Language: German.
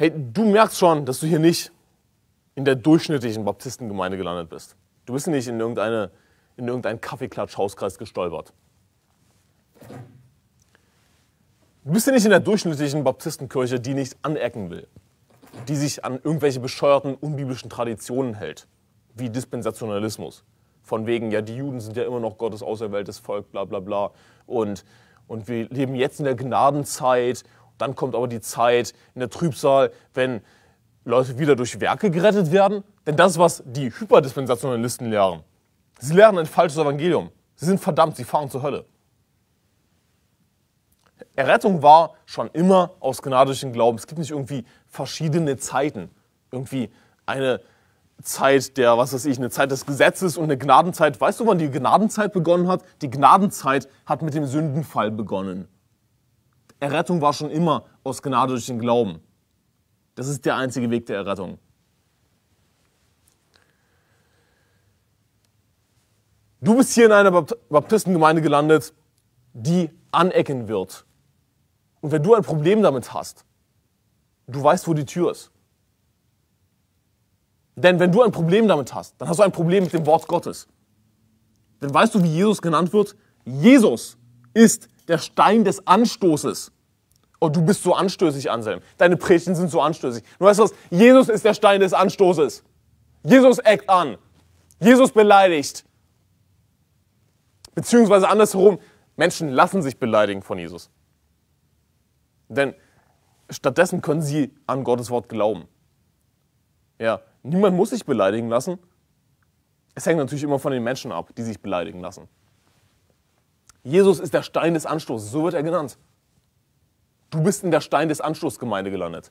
hey, du merkst schon, dass du hier nicht in der durchschnittlichen Baptistengemeinde gelandet bist. Du bist nicht in, irgendeine, in irgendeinen Kaffeeklatsch-Hauskreis gestolpert. Du bist hier nicht in der durchschnittlichen Baptistenkirche, die nicht anecken will, die sich an irgendwelche bescheuerten, unbiblischen Traditionen hält, wie Dispensationalismus. Von wegen, ja, die Juden sind ja immer noch Gottes auserwähltes Volk, bla bla bla. Und, und wir leben jetzt in der Gnadenzeit dann kommt aber die Zeit in der Trübsal, wenn Leute wieder durch Werke gerettet werden. Denn das, was die Hyperdispensationalisten lehren. Sie lernen ein falsches Evangelium. Sie sind verdammt, sie fahren zur Hölle. Errettung war schon immer aus Gnade durch den Glauben. Es gibt nicht irgendwie verschiedene Zeiten. Irgendwie eine Zeit der, was weiß ich, eine Zeit des Gesetzes und eine Gnadenzeit. Weißt du, wann die Gnadenzeit begonnen hat? Die Gnadenzeit hat mit dem Sündenfall begonnen. Errettung war schon immer aus Gnade durch den Glauben. Das ist der einzige Weg der Errettung. Du bist hier in einer Baptistengemeinde gelandet, die anecken wird. Und wenn du ein Problem damit hast, du weißt, wo die Tür ist. Denn wenn du ein Problem damit hast, dann hast du ein Problem mit dem Wort Gottes. Denn weißt du, wie Jesus genannt wird? Jesus ist der Stein des Anstoßes. Oh, du bist so anstößig, Anselm. Deine Predigten sind so anstößig. Du weißt was? Jesus ist der Stein des Anstoßes. Jesus eckt an. Jesus beleidigt. Beziehungsweise andersherum, Menschen lassen sich beleidigen von Jesus. Denn stattdessen können sie an Gottes Wort glauben. Ja, niemand muss sich beleidigen lassen. Es hängt natürlich immer von den Menschen ab, die sich beleidigen lassen. Jesus ist der Stein des Anstoßes, so wird er genannt. Du bist in der Stein des Anstoßgemeinde gelandet.